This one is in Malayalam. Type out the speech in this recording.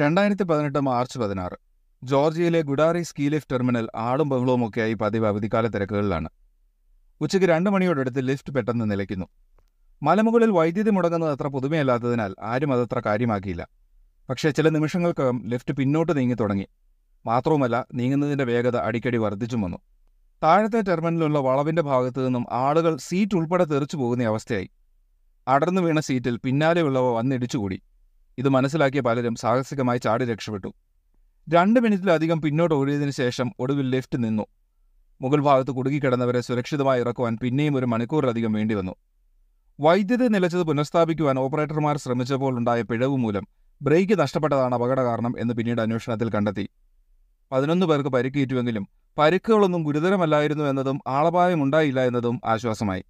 രണ്ടായിരത്തി പതിനെട്ട് മാർച്ച് പതിനാറ് ജോർജിയയിലെ ഗുഡാറി സ്കീ ലിഫ്റ്റ് ടെർമിനൽ ആടും ബഹളവുമൊക്കെയായി പതിവ് അവധിക്കാല തിരക്കുകളിലാണ് ഉച്ചയ്ക്ക് രണ്ട് മണിയോടടുത്ത് ലിഫ്റ്റ് പെട്ടെന്ന് നിലയ്ക്കുന്നു മലമുകളിൽ വൈദ്യുതി മുടങ്ങുന്നത് അത്ര പുതുമയല്ലാത്തതിനാൽ ആരും അതത്ര കാര്യമാക്കിയില്ല പക്ഷേ ചില നിമിഷങ്ങൾക്കകം ലിഫ്റ്റ് പിന്നോട്ട് നീങ്ങി തുടങ്ങി മാത്രവുമല്ല നീങ്ങുന്നതിന്റെ വേഗത അടിക്കടി വർദ്ധിച്ചും വന്നു താഴത്തെ ടെർമിനലുള്ള വളവിന്റെ ഭാഗത്തു നിന്നും ആളുകൾ സീറ്റ് ഉൾപ്പെടെ തെറിച്ചു പോകുന്ന അവസ്ഥയായി അടർന്നു വീണ സീറ്റിൽ പിന്നാലെയുള്ളവ വന്നിടിച്ചുകൂടി ഇത് മനസ്സിലാക്കിയ പലരും സാഹസികമായി ചാടി രക്ഷപ്പെട്ടു രണ്ട് മിനിറ്റിലധികം പിന്നോട്ട് ഓടിയതിനു ശേഷം ഒടുവിൽ ലിഫ്റ്റ് നിന്നു മുകൾ ഭാഗത്ത് കുടുങ്ങിക്കിടന്നവരെ സുരക്ഷിതമായി ഇറക്കുവാൻ പിന്നെയും ഒരു മണിക്കൂറിലധികം വേണ്ടി വന്നു വൈദ്യുതി നിലച്ചത് പുനഃസ്ഥാപിക്കുവാൻ ഓപ്പറേറ്റർമാർ ശ്രമിച്ചപ്പോൾ ഉണ്ടായ പിഴവ് മൂലം ബ്രേക്ക് നഷ്ടപ്പെട്ടതാണ് അപകട കാരണം എന്ന് പിന്നീട് അന്വേഷണത്തിൽ കണ്ടെത്തി പതിനൊന്ന് പേർക്ക് പരിക്കേറ്റുവെങ്കിലും പരിക്കുകളൊന്നും ഗുരുതരമല്ലായിരുന്നു എന്നതും ആളപായമുണ്ടായില്ല എന്നതും ആശ്വാസമായി